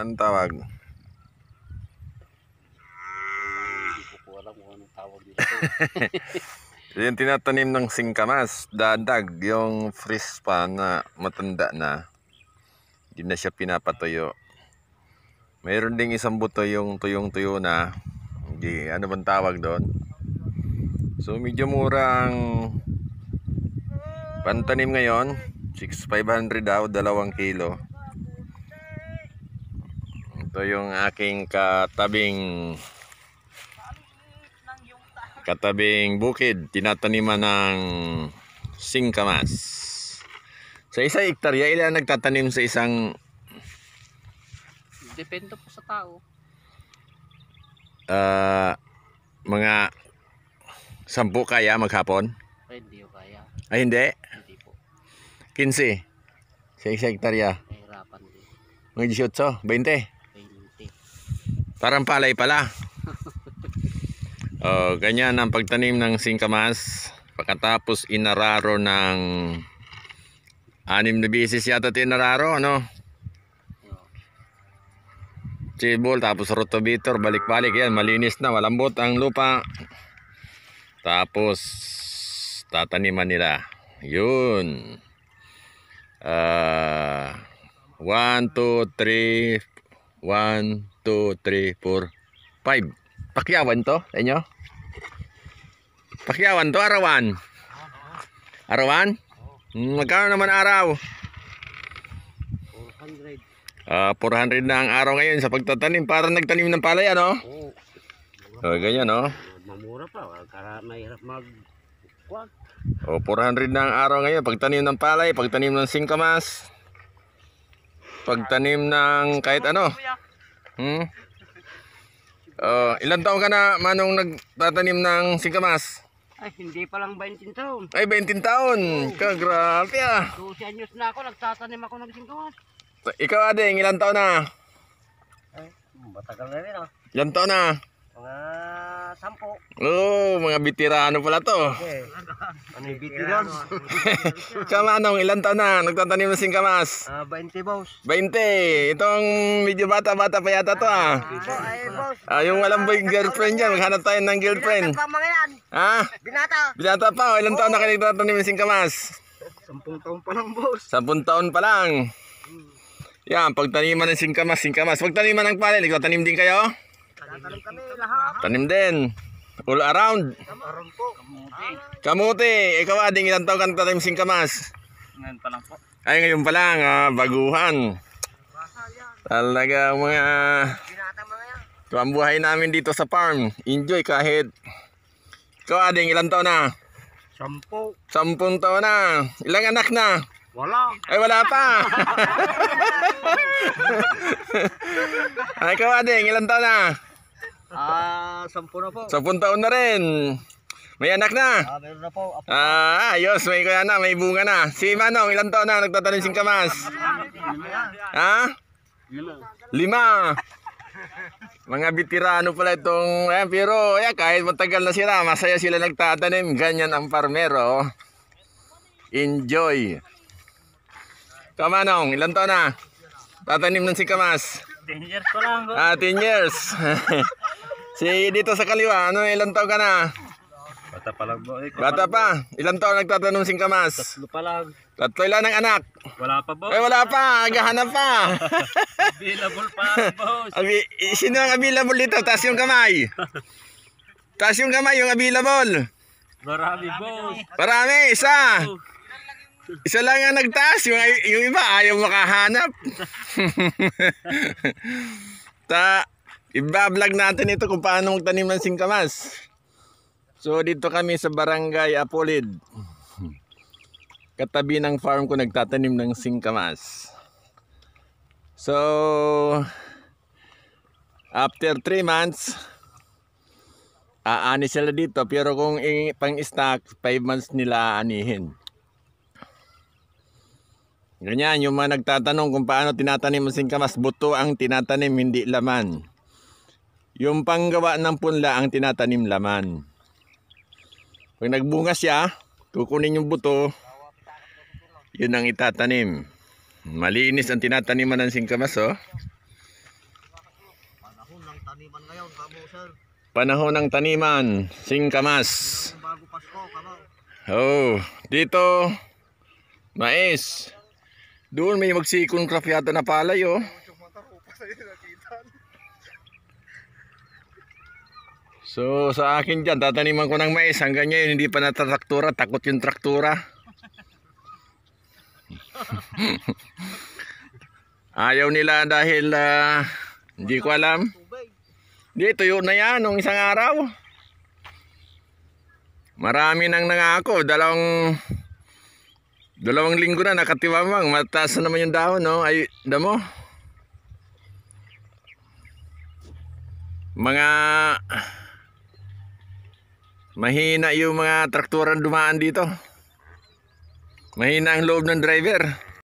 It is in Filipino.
Anong tawag? ko alam kung tawag dito. yung tinatanim ng singkamas, dadag, yung freeze pa na matanda na. Hindi na siya pinapatuyo. Mayroon ding isang buto yung tuyong-tuyo na. Hindi, ano bang tawag doon? So medyo mura ang pantanim ngayon. 6,500 daw, dalawang kilo. Ito yung aking katabing katabing bukid tinataniman ng singkamas. Sa isang hektarya, ilan nagtatanim sa isang Depende po sa tao. ah, mga sampu kaya maghapon? Ay, hindi po kaya. Ay hindi, Hindi po. 15 sa isang hektarya. Nahirapan din. Mga 18, 20. Parang palay pala. oh, ganyan ang pagtanim ng singkamas. Pagkatapos inararo ng anim na bisis yata tinararo, ano? Chibol, tapos rotovitor, balik-balik. Yan, malinis na, malambot ang lupa. Tapos, tataniman nila. Yun. Uh, 1, 2, 3, 1, 2, 3, 4, 5. Pakyawan to, inyo? Pakyawan to, arawan. Arawan? Magkano naman araw? 400. Uh, 400 na ang araw ngayon sa pagtatanim. Parang nagtanim ng palay, ano? Oo. Oh, ganyan, no? Mamura pa. Mahirap mag... Oh 400 na ang araw ngayon. Pagtanim ng palay, pagtanim ng singkamas. Pagtanim ng kahit ano. Hmm? Uh, oh, ilan taon ka na manong nagtatanim ng singkamas? Ay, hindi pa lang 20 taon. Ay, 20 taon. Kagrabe ah. 12 anyos na ako, nagtatanim ako ng singkamas. ikaw, Ading, ilan taon na? Ay, matagal na rin ah. Ilan taon na? Mga sampo. oh, mga bitirano pala to. Okay. Ano yung bitirano? Ah. Kama, ano, ilan taon na? Nagtatanim ng singkamas? kamas? Uh, ah, 20, boss. 20. Itong medyo bata-bata pa yata to ah. ah ay, Ah, yung walang boy girlfriend dyan. Maghanap tayo ng girlfriend. Binata pa mga yan. Ha? Binata. Binata pa. O, ilan taon na oh. ka nagtatanim ng singkamas? kamas? Sampung taon pa lang, boss. Sampung taon pa lang. Yan, pagtaniman ng singkamas, singkamas. Pagtaniman ng palay, nagtatanim din kayo? Tanim din. All around. Around po. Kamuti. Ikaw ading ilang taon kang sing kamas? Ngayon pa lang po. Ay ngayon pa lang. Ah, baguhan. Talaga mga... Ito ang buhay namin dito sa farm. Enjoy kahit... Ikaw ading ilang taon na? Sampo. Sampung taon na. Ilang anak na? Wala. Ay, wala pa. Ay, ikaw, Ading, ilan taon na? Ah, sampu na po. Sampun taon na rin. May anak na. Ah, meron na po. Ah, ayos. May kaya na. May bunga na. Si Manong, ilang taon na nagtatanim sing kamas? Ha? Lima. Mga bitirano pala itong, ayan, pero ayan, kahit matagal na sila, masaya sila nagtatanim. Ganyan ang farmero. Enjoy. Kamanong, ilang taon na? Tatanim ng si Kamas? 10 years ko lang. Ah, 10 years. Si dito sa kaliwa, ano ilang taon ka na? Bata pa lang. Boy. Bata pa. Ilang taon nagtatanong sing kamas? Tatlo pa lang. Tatlo ilan ang anak? Wala pa, boss. Eh wala pa. gahanap pa. available pa, boss. Abi, sino ang available dito? Tas yung kamay. Tas yung kamay, yung available. Marami, boss. Marami, isa. Isa lang ang nagtaas, yung, yung iba ayaw makahanap. Ta Ibablog natin ito kung paano magtanim ng singkamas. So dito kami sa barangay Apolid. Katabi ng farm ko nagtatanim ng singkamas. So after 3 months aani sila dito pero kung pang stock 5 months nila anihin. Ganyan, yung mga nagtatanong kung paano tinatanim ang singkamas, buto ang tinatanim, hindi laman. Yung panggawa ng punla ang tinatanim laman. Pag nagbunga siya, kukunin yung buto, yun ang itatanim. Malinis ang tinataniman ng singkamas, oh. Panahon ng taniman ngayon, kamo, sir. Panahon ng taniman, singkamas. Bago Pasko, kamo. Oh, dito, mais. Doon may magsikon craft yata na palay, oh. So sa akin dyan, tataniman ko ng mais. Hanggang ngayon, hindi pa natataktura. Takot yung traktura. Ayaw nila dahil uh, hindi ko alam. Hindi, tuyo na yan nung isang araw. Marami nang nangako. Dalawang dalawang linggo na nakatiwamang. Mataas na naman yung dahon, no? Ay, damo. Mga Mahina yung mga traktoran dumaan dito. Mahina ang loob ng driver.